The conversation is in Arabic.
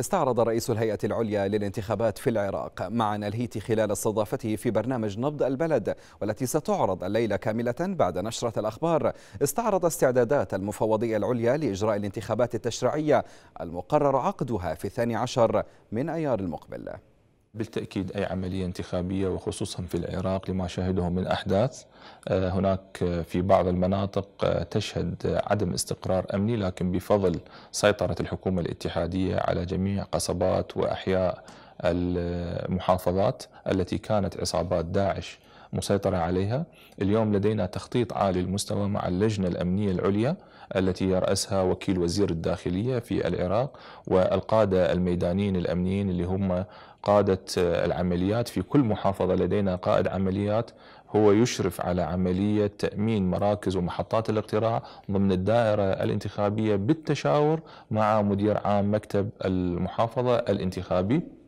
استعرض رئيس الهيئة العليا للانتخابات في العراق معنا الهيتي خلال استضافته في برنامج نبض البلد والتي ستعرض الليلة كاملة بعد نشرة الأخبار استعرض استعدادات المفوضية العليا لإجراء الانتخابات التشريعية المقرر عقدها في الثاني عشر من أيار المقبل بالتأكيد أي عملية انتخابية وخصوصا في العراق لما شاهده من أحداث آه، هناك آه، في بعض المناطق آه، تشهد عدم استقرار أمني لكن بفضل سيطرة الحكومة الاتحادية على جميع قصبات وأحياء المحافظات التي كانت عصابات داعش مسيطرة عليها اليوم لدينا تخطيط عالي المستوى مع اللجنة الأمنية العليا التي يرأسها وكيل وزير الداخلية في العراق والقادة الميدانيين الأمنيين اللي هم قادة العمليات في كل محافظة لدينا قائد عمليات هو يشرف على عملية تأمين مراكز ومحطات الاقتراع ضمن الدائرة الانتخابية بالتشاور مع مدير عام مكتب المحافظة الانتخابي